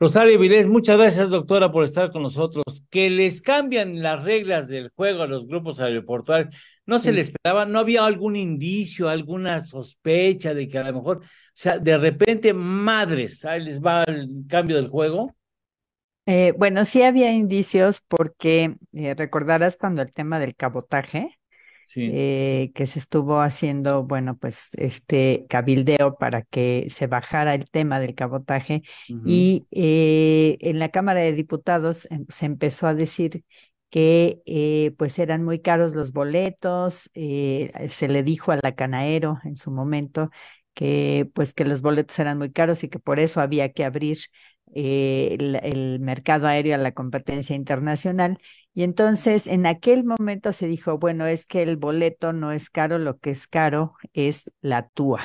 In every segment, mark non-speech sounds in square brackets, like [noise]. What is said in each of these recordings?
Rosario Vilés, muchas gracias doctora por estar con nosotros. Que les cambian las reglas del juego a los grupos aeroportuarios, no se les esperaba, no había algún indicio, alguna sospecha de que a lo mejor, o sea, de repente, madres, ahí les va el cambio del juego. Eh, bueno, sí había indicios porque eh, recordarás cuando el tema del cabotaje, eh, que se estuvo haciendo, bueno, pues este cabildeo para que se bajara el tema del cabotaje y eh, en la Cámara de Diputados em, se empezó a decir que eh, pues eran muy caros los boletos, se le dijo a la Canaero en su momento que pues que los boletos eran muy caros y que por eso había que abrir el mercado aéreo a la competencia internacional y entonces en aquel momento se dijo, bueno, es que el boleto no es caro, lo que es caro es la TUA,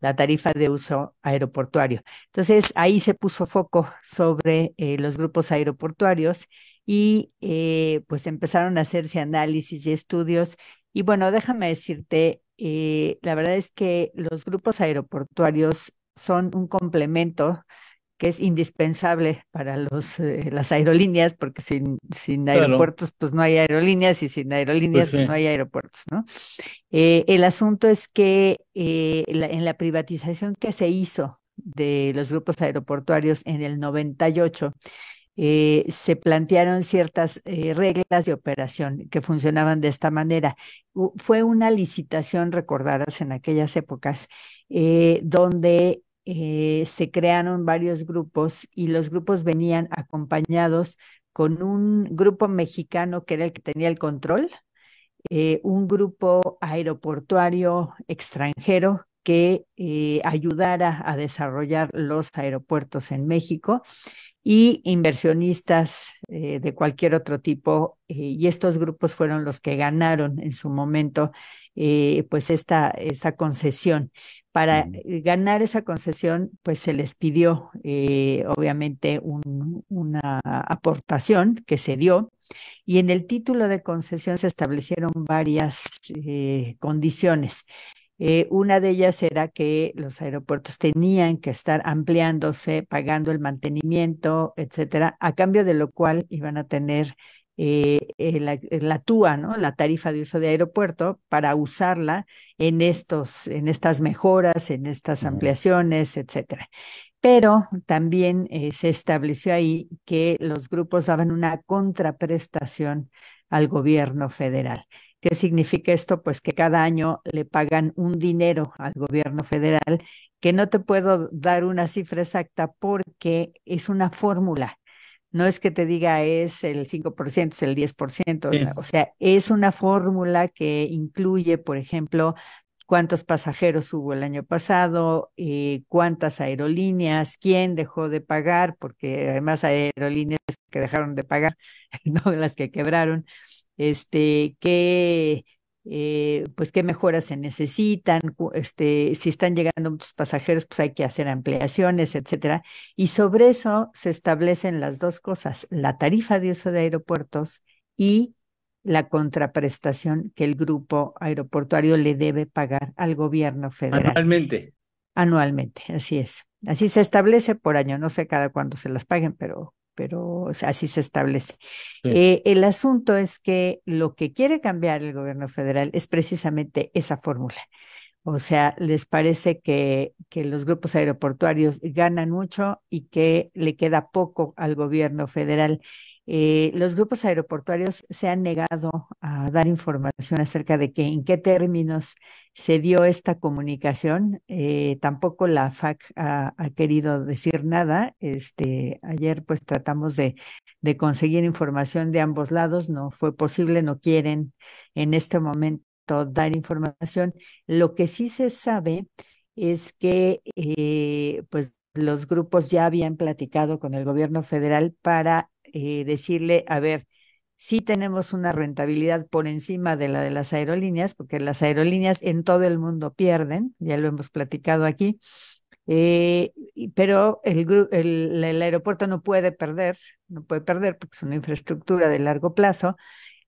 la tarifa de uso aeroportuario. Entonces ahí se puso foco sobre eh, los grupos aeroportuarios y eh, pues empezaron a hacerse análisis y estudios. Y bueno, déjame decirte, eh, la verdad es que los grupos aeroportuarios son un complemento que es indispensable para los, eh, las aerolíneas, porque sin, sin aeropuertos pues no hay aerolíneas y sin pues aerolíneas pues, no hay aeropuertos, ¿no? Eh, el asunto es que eh, en la privatización que se hizo de los grupos aeroportuarios en el 98, se plantearon ciertas reglas de operación que funcionaban de esta manera. fue una licitación, recordarás, en aquellas épocas, donde eh, se crearon varios grupos y los grupos venían acompañados con un grupo mexicano que era el que tenía el control, eh, un grupo aeroportuario extranjero que eh, ayudara a desarrollar los aeropuertos en México y inversionistas de cualquier otro tipo. y estos grupos fueron los que ganaron en su momento pues esta, esta concesión. Para ganar esa concesión, pues se les pidió eh, obviamente una aportación que se dio y en el título de concesión se establecieron varias eh, condiciones. Eh, una de ellas era que los aeropuertos tenían que estar ampliándose, pagando el mantenimiento, etcétera, a cambio de lo cual iban a tener eh, eh, eh, la, TUA, ¿no? la tarifa de uso de aeropuerto, para usarla en, estos, en estas mejoras, en estas ampliaciones, etcétera. Pero también se estableció ahí que los grupos daban una contraprestación al gobierno federal. ¿Qué significa esto? Pues que cada año le pagan un dinero al gobierno federal, que no te puedo dar una cifra exacta porque es una fórmula no es que te diga es el 5%, es el 10%. O sea, es una fórmula que incluye, por ejemplo, cuántos pasajeros hubo el año pasado, eh, cuántas aerolíneas, quién dejó de pagar, porque además hay aerolíneas que dejaron de pagar, [laughs] no las que quebraron, este, qué eh, pues qué mejoras se necesitan, este, si están llegando muchos pasajeros, pues hay que hacer ampliaciones, etcétera. Y sobre eso se establecen las dos cosas, la tarifa de uso de aeropuertos y la contraprestación que el grupo aeroportuario le debe pagar al gobierno federal. Anualmente. Anualmente, así es. Así se establece por año, no sé cada cuándo se las paguen, pero pero así se establece. Eh, el asunto es que lo que quiere cambiar el gobierno federal es precisamente esa fórmula. O sea, les parece que, que los grupos aeroportuarios ganan mucho y que le queda poco al gobierno federal eh, los grupos aeroportuarios se han negado a dar información acerca de que, en qué términos se dio esta comunicación. Eh, tampoco la FAC ha, querido decir nada. Este, ayer pues tratamos de, conseguir información de ambos lados. No fue posible, no quieren en este momento dar información. Lo que sí se sabe es que eh, pues los grupos ya habían platicado con el gobierno federal para eh, decirle, a ver, si tenemos una rentabilidad por encima de la de las aerolíneas, porque las aerolíneas en todo el mundo pierden, ya lo hemos platicado aquí, eh, pero el, el aeropuerto no puede perder, no puede perder porque es una infraestructura de largo plazo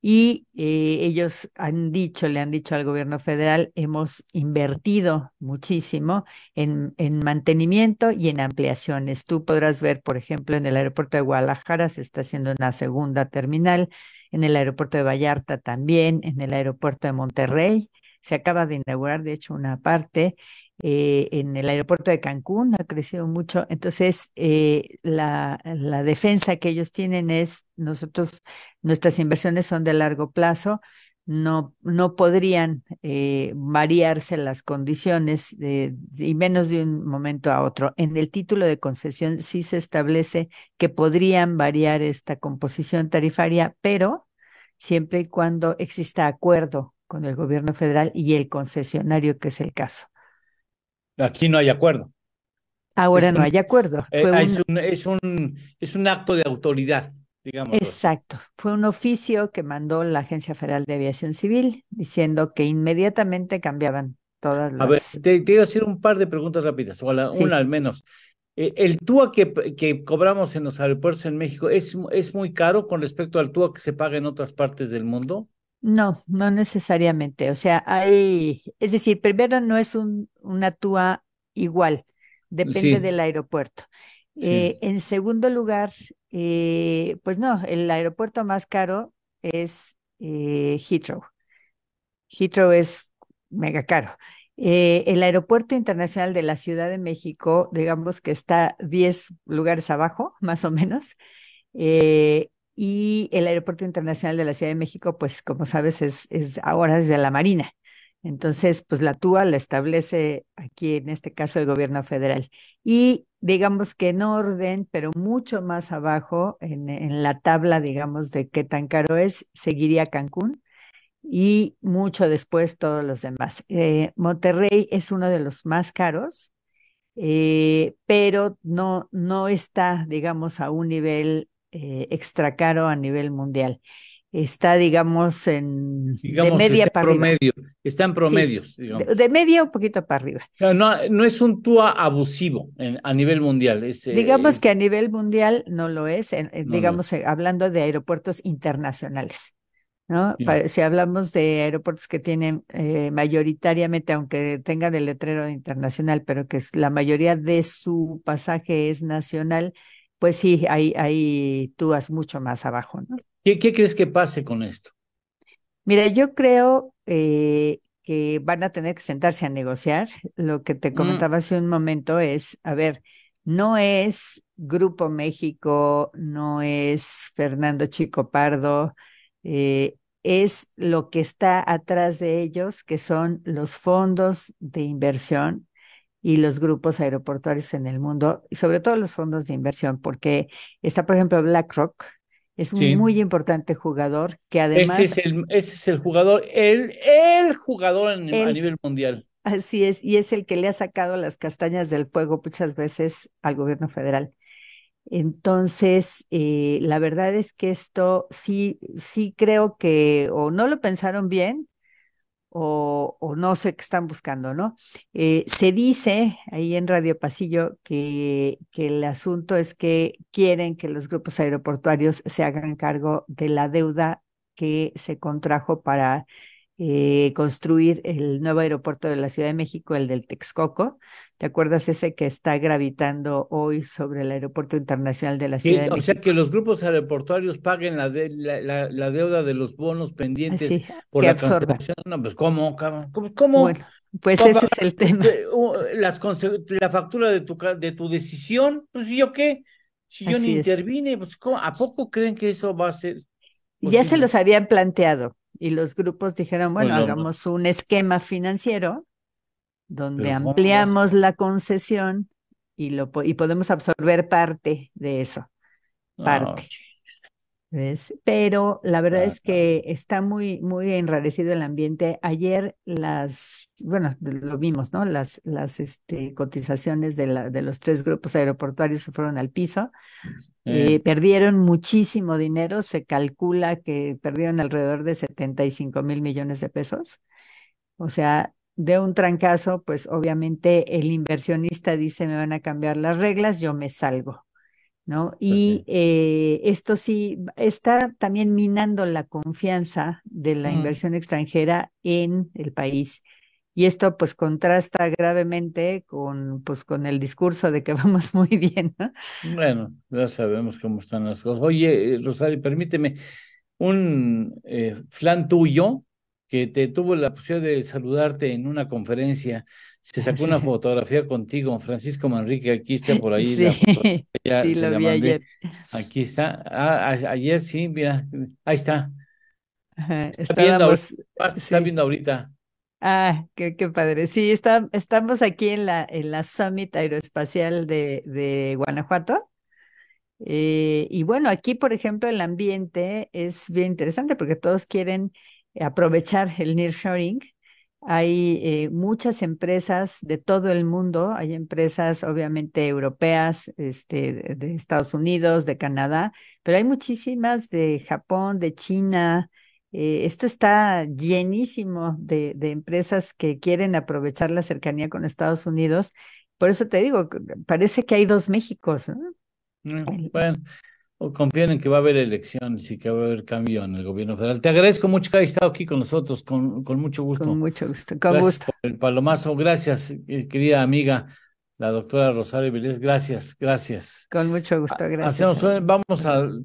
y eh, ellos han dicho, le han dicho al gobierno federal, hemos invertido muchísimo en, en mantenimiento y en ampliaciones. Tú podrás ver, por ejemplo, en el aeropuerto de Guadalajara se está haciendo una segunda terminal, en el aeropuerto de Vallarta también, en el aeropuerto de Monterrey. Se acaba de inaugurar, de hecho, una parte eh, en el aeropuerto de Cancún ha crecido mucho. Entonces, eh, la, defensa que ellos tienen es, nosotros, nuestras inversiones son de largo plazo, no, no podrían eh, variarse las condiciones de, y menos de un momento a otro. En el título de concesión sí se establece que podrían variar esta composición tarifaria, pero siempre y cuando exista acuerdo con el gobierno federal y el concesionario, que es el caso. Aquí no hay acuerdo. Ahora no hay acuerdo. Eh, ah, es, un, es, un, acto de autoridad, digamos. Exacto. Fue un oficio que mandó la Agencia Federal de Aviación Civil diciendo que inmediatamente cambiaban todas las. A ver, te, quiero hacer un par de preguntas rápidas, o una al menos. Eh, ¿El TUA que, que, cobramos en los aeropuertos en México es, es muy caro con respecto al TUA que se paga en otras partes del mundo? No, no necesariamente. O sea, hay, es decir, primero no es un, una TUA igual, depende del aeropuerto. Eh, en segundo lugar, eh, pues no, el aeropuerto más caro es eh, Heathrow. Heathrow es mega caro. el Aeropuerto Internacional de la Ciudad de México, digamos que está 10 lugares abajo, [laughs] más o menos, y el Aeropuerto Internacional de la Ciudad de México, pues como sabes, es, es ahora desde la Marina. Entonces, pues la TUA la establece aquí, en este caso, el gobierno federal. Y digamos que en orden, pero mucho más abajo, en, la tabla, digamos, de qué tan caro es, seguiría Cancún y mucho después todos los demás. Eh, Monterrey es uno de los más caros, eh, pero no, no está, digamos, a un nivel eh, extra caro a nivel mundial. Está, digamos, en media para promedio, arriba. Está en promedios. de, media un poquito para arriba. no, no, es un TUA abusivo a nivel mundial. Eh, digamos que a nivel mundial no lo es, digamos, eh, hablando de aeropuertos internacionales. ¿no? Si hablamos de aeropuertos que tienen eh, mayoritariamente, aunque tengan el letrero internacional, pero que la mayoría de su pasaje es nacional, pues sí, ahí, ahí tú vas mucho más abajo, ¿no? ¿Qué, crees que pase con esto? Mira, yo creo eh, que van a tener que sentarse a negociar. Lo que te mm. comentaba hace un momento es, a ver, no es Grupo México, no es Fernando Chico Pardo, eh, es lo que está atrás de ellos, que son los fondos de inversión y los grupos aeroportuarios en el mundo, y sobre todo los fondos de inversión, porque está, por ejemplo, BlackRock, es un muy importante jugador que además... Ese es el, es el jugador, el, el jugador a nivel mundial. Así es, y es el que le ha sacado las castañas del fuego muchas veces al gobierno federal. Entonces, eh, la verdad es que esto sí, sí creo que o no lo pensaron bien o, no sé qué están buscando, ¿no? Eh, se dice ahí en Radio Pasillo que el asunto es que quieren que los grupos aeroportuarios se hagan cargo de la deuda que se contrajo para eh, construir el nuevo aeropuerto de la Ciudad de México, el del Texcoco. ¿Te acuerdas ese que está gravitando hoy sobre el Aeropuerto Internacional de la Ciudad de México? O sea, que los grupos aeroportuarios paguen la, la, deuda de los bonos pendientes por la construcción. pues, ¿cómo? ¿Cómo? pues ese es el tema. Eh, la factura de tu, de tu decisión, pues yo qué? Si yo no intervine, pues ¿a poco creen que eso va a ser? Ya se los habían planteado y los grupos dijeron, pues bueno, hagamos un esquema financiero donde ampliamos la concesión y, lo, y podemos absorber parte de eso. Ah, parte. Pero la verdad ah, es que está muy, muy enrarecido el ambiente. Ayer las, bueno, lo vimos, ¿no? Las, las este, cotizaciones de, la, de los tres grupos aeroportuarios se fueron al piso. Eh, eh. perdieron muchísimo dinero. Se calcula que perdieron alrededor de 75 mil millones de pesos. O sea, de un trancazo, pues obviamente el inversionista dice, me van a cambiar las reglas, yo me salgo. Y eh, esto sí está también minando la confianza de la mm. inversión extranjera en el país. Y esto pues contrasta gravemente con, pues, con el discurso de que [laughs] vamos muy bien. Bueno, ya sabemos cómo están las cosas. Oye, eh, Rosario, permíteme, un eh, flan tuyo que te tuvo la posibilidad de saludarte en una conferencia, se [laughs] sacó una fotografía contigo, Francisco Manrique, aquí está por ahí. la sí [laughs] lo vi ayer. Aquí está. Ah, ayer sí, mira, ahí está. está, viendo ahorita, Ah, ah qué, padre. Sí, está, estamos aquí en la, en la Summit Aeroespacial de, de Guanajuato. Eh, y bueno, aquí, por ejemplo, el ambiente es bien interesante porque todos quieren eh, aprovechar el nearshoring. Hay eh, muchas empresas de todo el mundo, hay empresas obviamente europeas, este, de Estados Unidos, de Canadá, pero hay muchísimas de Japón, de China. Eh, esto está llenísimo de, de empresas que quieren aprovechar la cercanía con Estados Unidos. Por eso te digo, parece que hay dos Méxicos. Mm, bueno, o en que va a haber elecciones y que va a haber cambio en el gobierno federal. Te agradezco mucho que hayas estado aquí con nosotros, con, con mucho gusto. Con mucho gusto, con gusto. el palomazo, gracias, eh, querida amiga, la doctora Rosario Vélez. gracias, gracias. Con mucho gusto, gracias. vamos a